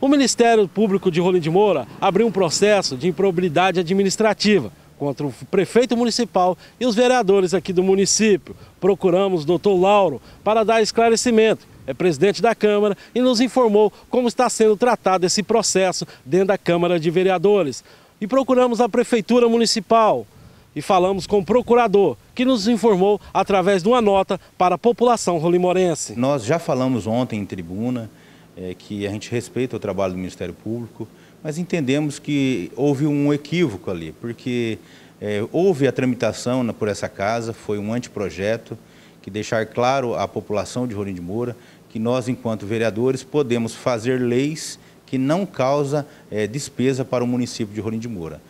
O Ministério Público de Rolim de Moura abriu um processo de improbidade administrativa contra o prefeito municipal e os vereadores aqui do município. Procuramos o doutor Lauro para dar esclarecimento. É presidente da Câmara e nos informou como está sendo tratado esse processo dentro da Câmara de Vereadores. E procuramos a Prefeitura Municipal e falamos com o procurador, que nos informou através de uma nota para a população rolimorense. Nós já falamos ontem em tribuna, é, que a gente respeita o trabalho do Ministério Público, mas entendemos que houve um equívoco ali, porque é, houve a tramitação na, por essa casa, foi um anteprojeto, que deixar claro à população de Rolim de Moura que nós, enquanto vereadores, podemos fazer leis que não causa é, despesa para o município de Rolim de Moura.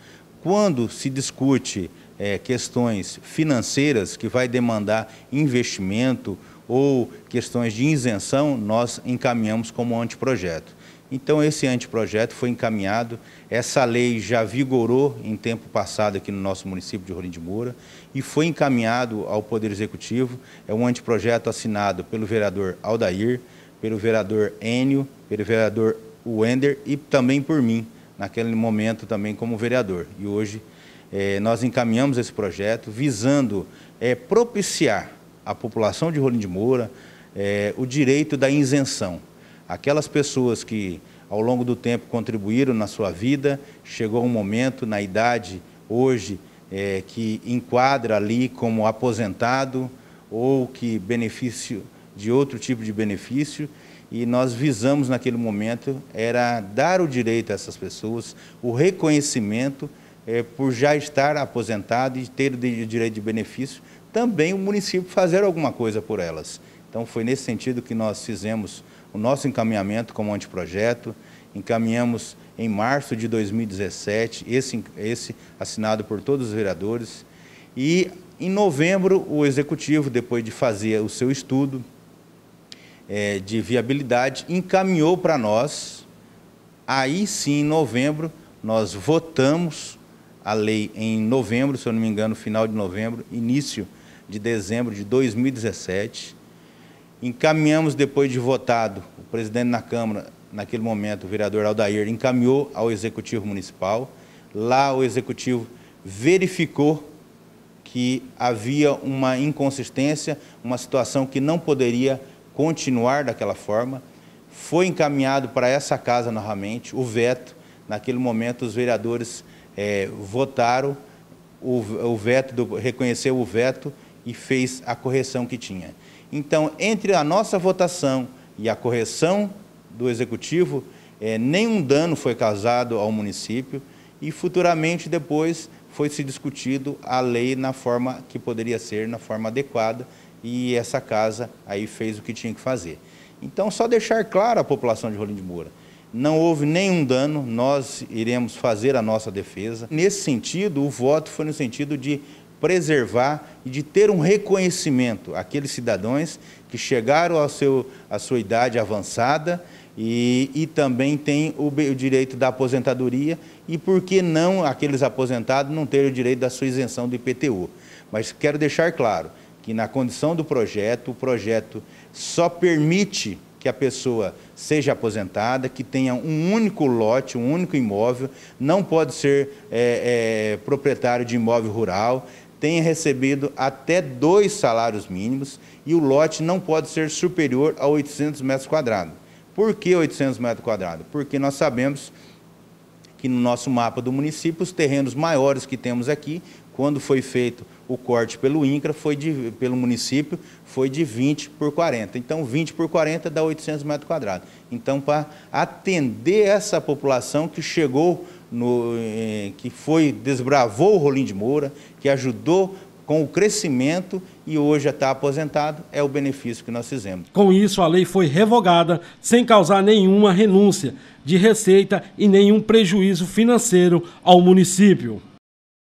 Quando se discute é, questões financeiras que vai demandar investimento ou questões de isenção, nós encaminhamos como anteprojeto. Então, esse anteprojeto foi encaminhado, essa lei já vigorou em tempo passado aqui no nosso município de Rolim de Moura e foi encaminhado ao Poder Executivo. É um anteprojeto assinado pelo vereador Aldair, pelo vereador Enio, pelo vereador Wender e também por mim, naquele momento também como vereador. E hoje eh, nós encaminhamos esse projeto visando eh, propiciar a população de Rolim de Moura é, o direito da isenção. Aquelas pessoas que ao longo do tempo contribuíram na sua vida, chegou um momento na idade hoje é, que enquadra ali como aposentado ou que benefício de outro tipo de benefício e nós visamos naquele momento era dar o direito a essas pessoas, o reconhecimento é, por já estar aposentado e ter o direito de benefício, também o município fazer alguma coisa por elas. Então foi nesse sentido que nós fizemos o nosso encaminhamento como anteprojeto, encaminhamos em março de 2017, esse, esse assinado por todos os vereadores, e em novembro o Executivo, depois de fazer o seu estudo é, de viabilidade, encaminhou para nós, aí sim em novembro nós votamos a lei em novembro, se eu não me engano, final de novembro, início de dezembro de 2017. Encaminhamos, depois de votado, o presidente na Câmara, naquele momento, o vereador Aldair, encaminhou ao Executivo Municipal. Lá o Executivo verificou que havia uma inconsistência, uma situação que não poderia continuar daquela forma. Foi encaminhado para essa casa novamente o veto. Naquele momento, os vereadores é, votaram o, o veto, do, reconheceu o veto e fez a correção que tinha. Então, entre a nossa votação e a correção do Executivo, é, nenhum dano foi causado ao município e futuramente depois foi se discutido a lei na forma que poderia ser, na forma adequada, e essa casa aí fez o que tinha que fazer. Então, só deixar claro à população de Rolim de Moura, não houve nenhum dano, nós iremos fazer a nossa defesa. Nesse sentido, o voto foi no sentido de preservar e de ter um reconhecimento àqueles cidadãos que chegaram à sua idade avançada e, e também têm o, o direito da aposentadoria e, por que não, aqueles aposentados não terem o direito da sua isenção do IPTU. Mas quero deixar claro que, na condição do projeto, o projeto só permite que a pessoa seja aposentada, que tenha um único lote, um único imóvel, não pode ser é, é, proprietário de imóvel rural, tenha recebido até dois salários mínimos e o lote não pode ser superior a 800 metros quadrados. Por que 800 metros quadrados? Porque nós sabemos que no nosso mapa do município, os terrenos maiores que temos aqui, quando foi feito o corte pelo INCRA, foi de, pelo município, foi de 20 por 40. Então, 20 por 40 dá 800 metros quadrados. Então, para atender essa população que chegou, no, eh, que foi, desbravou o Rolim de Moura, que ajudou com o crescimento e hoje está aposentado, é o benefício que nós fizemos. Com isso, a lei foi revogada sem causar nenhuma renúncia de receita e nenhum prejuízo financeiro ao município.